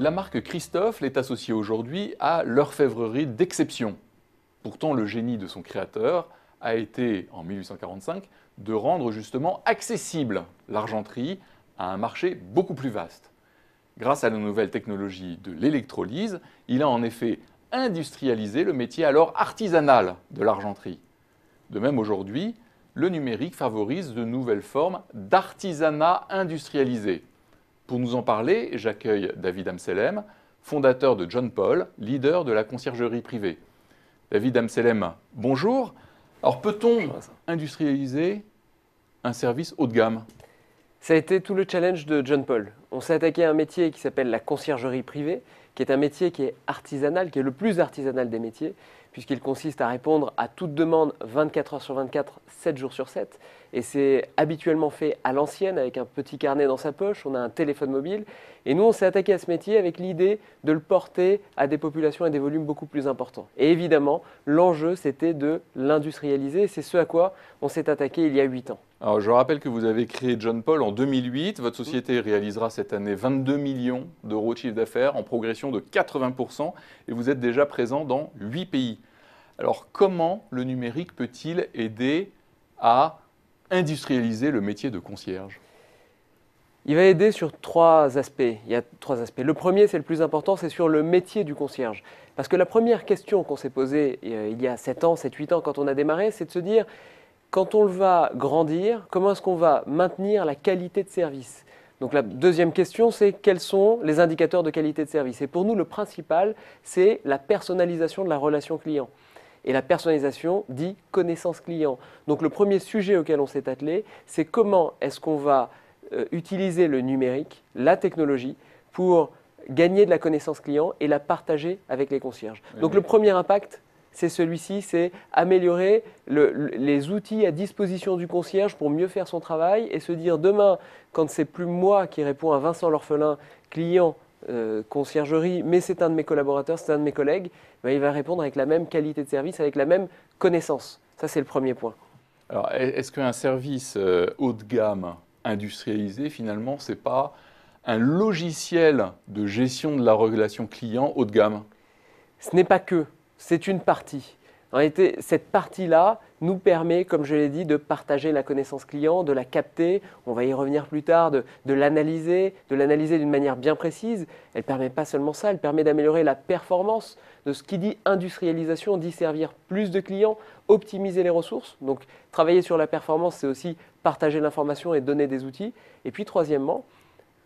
La marque Christophe l'est associée aujourd'hui à l'orfèvrerie d'exception. Pourtant, le génie de son créateur a été, en 1845, de rendre justement accessible l'argenterie à un marché beaucoup plus vaste. Grâce à la nouvelle technologie de l'électrolyse, il a en effet industrialisé le métier alors artisanal de l'argenterie. De même aujourd'hui, le numérique favorise de nouvelles formes d'artisanat industrialisé. Pour nous en parler, j'accueille David Amselem, fondateur de John Paul, leader de la conciergerie privée. David Amselem, bonjour. Alors peut-on industrialiser un service haut de gamme Ça a été tout le challenge de John Paul. On s'est attaqué à un métier qui s'appelle la conciergerie privée, qui est un métier qui est artisanal, qui est le plus artisanal des métiers, puisqu'il consiste à répondre à toute demande 24 heures sur 24, 7 jours sur 7. Et c'est habituellement fait à l'ancienne, avec un petit carnet dans sa poche, on a un téléphone mobile. Et nous, on s'est attaqué à ce métier avec l'idée de le porter à des populations et des volumes beaucoup plus importants. Et évidemment, l'enjeu, c'était de l'industrialiser, c'est ce à quoi on s'est attaqué il y a 8 ans. Alors, je rappelle que vous avez créé John Paul en 2008. Votre société réalisera cette année 22 millions d'euros de chiffre d'affaires en progression de 80% et vous êtes déjà présent dans 8 pays. Alors comment le numérique peut-il aider à industrialiser le métier de concierge Il va aider sur trois aspects. Il y a trois aspects. Le premier, c'est le plus important, c'est sur le métier du concierge. Parce que la première question qu'on s'est posée euh, il y a 7 ans, 7-8 ans quand on a démarré, c'est de se dire, quand on va grandir, comment est-ce qu'on va maintenir la qualité de service donc la deuxième question, c'est quels sont les indicateurs de qualité de service Et pour nous, le principal, c'est la personnalisation de la relation client. Et la personnalisation dit connaissance client. Donc le premier sujet auquel on s'est attelé, c'est comment est-ce qu'on va euh, utiliser le numérique, la technologie, pour gagner de la connaissance client et la partager avec les concierges. Donc le premier impact, c'est celui-ci, c'est améliorer les outils à disposition du concierge pour mieux faire son travail et se dire demain, quand c'est plus moi qui réponds à Vincent l'orphelin, client euh, conciergerie, mais c'est un de mes collaborateurs, c'est un de mes collègues, ben, il va répondre avec la même qualité de service, avec la même connaissance. Ça, c'est le premier point. Alors, est-ce qu'un service euh, haut de gamme industrialisé, finalement, ce n'est pas un logiciel de gestion de la relation client haut de gamme Ce n'est pas que, c'est une partie. En réalité, cette partie-là nous permet, comme je l'ai dit, de partager la connaissance client, de la capter, on va y revenir plus tard, de, l'analyser, de l'analyser d'une manière bien précise. Elle permet pas seulement ça, elle permet d'améliorer la performance de ce qui dit industrialisation, dit servir plus de clients, optimiser les ressources. Donc travailler sur la performance, c'est aussi partager l'information et donner des outils. Et puis troisièmement,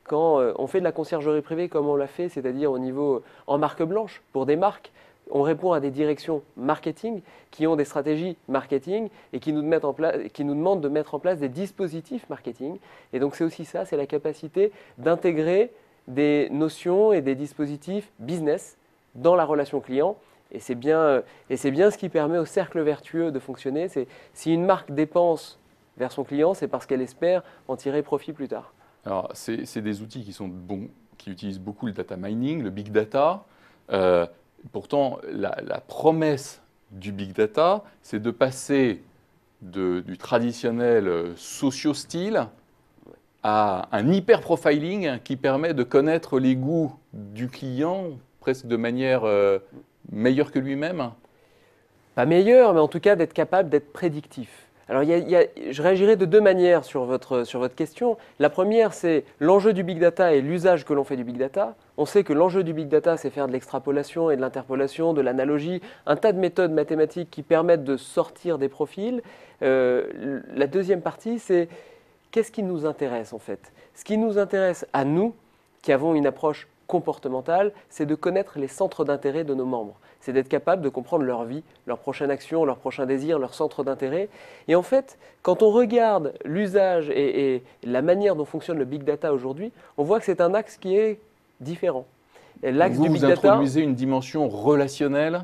quand euh, on fait de la conciergerie privée comme on l'a fait, c'est-à-dire au niveau euh, en marque blanche pour des marques, on répond à des directions marketing qui ont des stratégies marketing et qui nous, en qui nous demandent de mettre en place des dispositifs marketing. Et donc c'est aussi ça, c'est la capacité d'intégrer des notions et des dispositifs business dans la relation client. Et c'est bien, et c'est bien ce qui permet au cercle vertueux de fonctionner. C'est si une marque dépense vers son client, c'est parce qu'elle espère en tirer profit plus tard. Alors c'est des outils qui sont bons, qui utilisent beaucoup le data mining, le big data. Euh, pourtant, la, promesse du big data, c'est de passer du traditionnel euh, socio-style à un hyper-profiling qui permet de connaître les goûts du client presque de manière euh, meilleure que lui-même Pas meilleure, mais en tout cas d'être capable d'être prédictif. Alors, je réagirai de deux manières sur votre, question. La première, c'est l'enjeu du big data et l'usage que l'on fait du big data. On sait que l'enjeu du big data, c'est faire de l'extrapolation et de l'interpolation, de l'analogie, un tas de méthodes mathématiques qui permettent de sortir des profils. Euh, la deuxième partie, c'est qu'est-ce qui nous intéresse en fait Ce qui nous intéresse à nous, qui avons une approche comportementale, c'est de connaître les centres d'intérêt de nos membres c'est d'être capable de comprendre leur vie, leur prochaine action, leur prochain désir, leur centre d'intérêt. Et en fait, quand on regarde l'usage et, la manière dont fonctionne le big data aujourd'hui, on voit que c'est un axe qui est différent. L'axe du big data. Vous introduisez une dimension relationnelle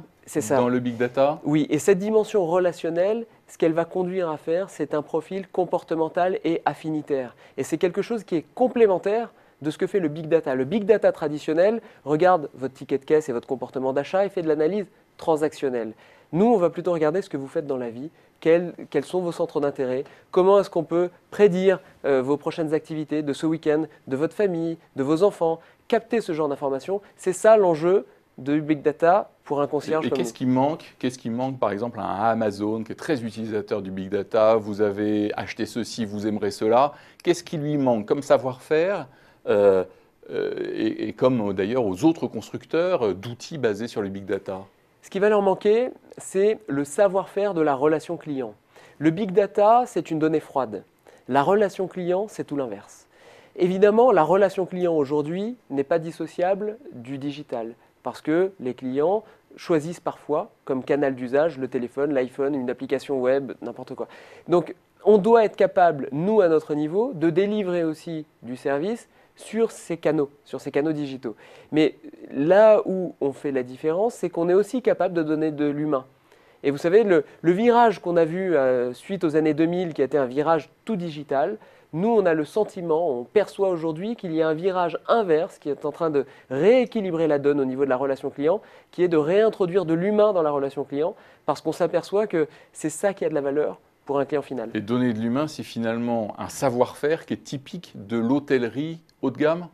dans le big data Oui, et cette dimension relationnelle, ce qu'elle va conduire à faire, c'est un profil comportemental et affinitaire. Et c'est quelque chose qui est complémentaire de ce que fait le big data. Le big data traditionnel regarde votre ticket de caisse et votre comportement d'achat et fait de l'analyse transactionnelle. Nous, on va plutôt regarder ce que vous faites dans la vie, quels, sont vos centres d'intérêt, comment est-ce qu'on peut prédire euh, vos prochaines activités de ce week-end, de votre famille, de vos enfants, capter ce genre d'informations. C'est ça l'enjeu de big data pour un concierge. Et, qu'est-ce qui manque Qu'est-ce qui manque par exemple à un Amazon qui est très utilisateur du big data Vous avez acheté ceci, vous aimerez cela. Qu'est-ce qui lui manque comme savoir-faire euh, euh, et, et, comme euh, d'ailleurs aux autres constructeurs d'outils basés sur le big data Ce qui va leur manquer, c'est le savoir-faire de la relation client. Le big data, c'est une donnée froide. La relation client, c'est tout l'inverse. Évidemment, la relation client aujourd'hui n'est pas dissociable du digital, parce que les clients choisissent parfois comme canal d'usage le téléphone, l'iPhone, une application web, n'importe quoi. Donc on doit être capable, nous à notre niveau, de délivrer aussi du service sur ces canaux, sur ces canaux digitaux. Mais là où on fait la différence, c'est qu'on est aussi capable de donner de l'humain. Et vous savez, le, virage qu'on a vu euh, suite aux années 2000, qui a été un virage tout digital, nous, on a le sentiment, on perçoit aujourd'hui qu'il y a un virage inverse qui est en train de rééquilibrer la donne au niveau de la relation client, qui est de réintroduire de l'humain dans la relation client, parce qu'on s'aperçoit que c'est ça qui a de la valeur, pour un client final. Et donner de l'humain, c'est finalement un savoir-faire qui est typique de l'hôtellerie haut de gamme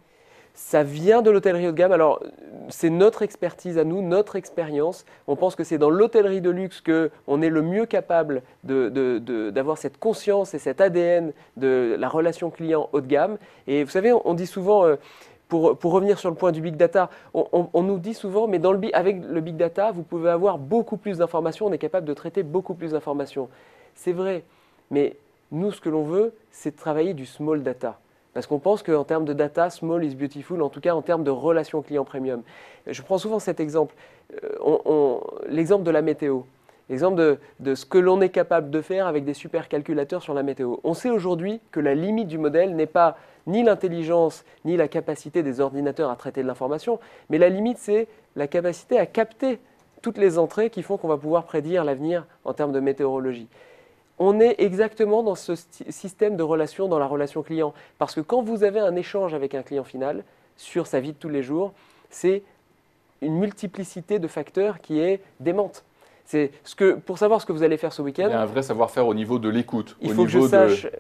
ça vient de l'hôtellerie haut de gamme. Alors, c'est notre expertise à nous, notre expérience. On pense que c'est dans l'hôtellerie de luxe qu'on est le mieux capable d'avoir cette conscience et cet ADN de la relation client haut de gamme. Et vous savez, on, dit souvent, euh, pour, revenir sur le point du big data, on, nous dit souvent, mais avec le big data, vous pouvez avoir beaucoup plus d'informations, on est capable de traiter beaucoup plus d'informations. C'est vrai, mais nous, ce que l'on veut, c'est travailler du small data. Parce qu'on pense qu'en termes de data, small is beautiful, en tout cas en termes de relations client premium. Je prends souvent cet exemple, euh, l'exemple de la météo, l'exemple de, ce que l'on est capable de faire avec des supercalculateurs sur la météo. On sait aujourd'hui que la limite du modèle n'est pas ni l'intelligence, ni la capacité des ordinateurs à traiter de l'information, mais la limite, c'est la capacité à capter toutes les entrées qui font qu'on va pouvoir prédire l'avenir en termes de météorologie on est exactement dans ce système de relation, dans la relation client. Parce que quand vous avez un échange avec un client final sur sa vie de tous les jours, c'est une multiplicité de facteurs qui est démente. C'est ce que pour savoir ce que vous allez faire ce week-end. Il y a un vrai savoir-faire au niveau de l'écoute, au niveau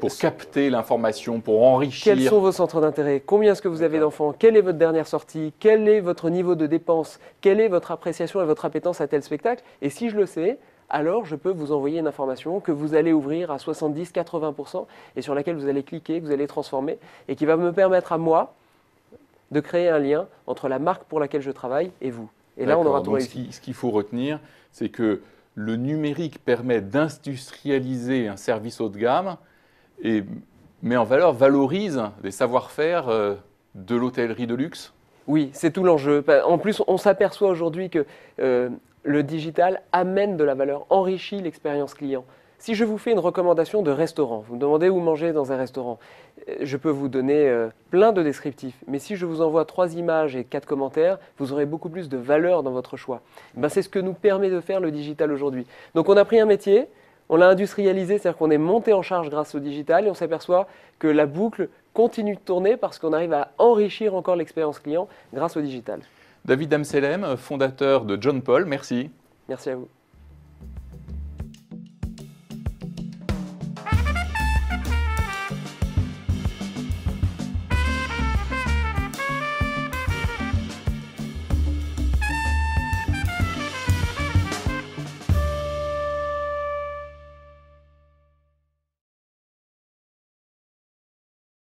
pour capter l'information, pour enrichir. Quels sont vos centres d'intérêt Combien est-ce que vous avez d'enfants Quelle est votre dernière sortie Quel est votre niveau de dépense Quelle est votre appréciation et votre appétence à tel spectacle Et si je le sais, alors je peux vous envoyer une information que vous allez ouvrir à 70-80% et sur laquelle vous allez cliquer, vous allez transformer et qui va me permettre à moi de créer un lien entre la marque pour laquelle je travaille et vous. Et là, on aura tout Ce qu'il faut retenir, c'est que le numérique permet d'industrialiser un service haut de gamme et met en valeur, valorise les savoir-faire euh, de l'hôtellerie de luxe. Oui, c'est tout l'enjeu. En plus, on s'aperçoit aujourd'hui que euh, le digital amène de la valeur, enrichit l'expérience client. Si je vous fais une recommandation de restaurant, vous me demandez où manger dans un restaurant, euh, je peux vous donner euh, plein de descriptifs, mais si je vous envoie trois images et quatre commentaires, vous aurez beaucoup plus de valeur dans votre choix. Ben, c'est ce que nous permet de faire le digital aujourd'hui. Donc on a pris un métier, on l'a industrialisé, c'est-à-dire qu'on est monté en charge grâce au digital et on s'aperçoit que la boucle continue de tourner parce qu'on arrive à enrichir encore l'expérience client grâce au digital. David Amselem, fondateur de John Paul, merci. Merci à vous.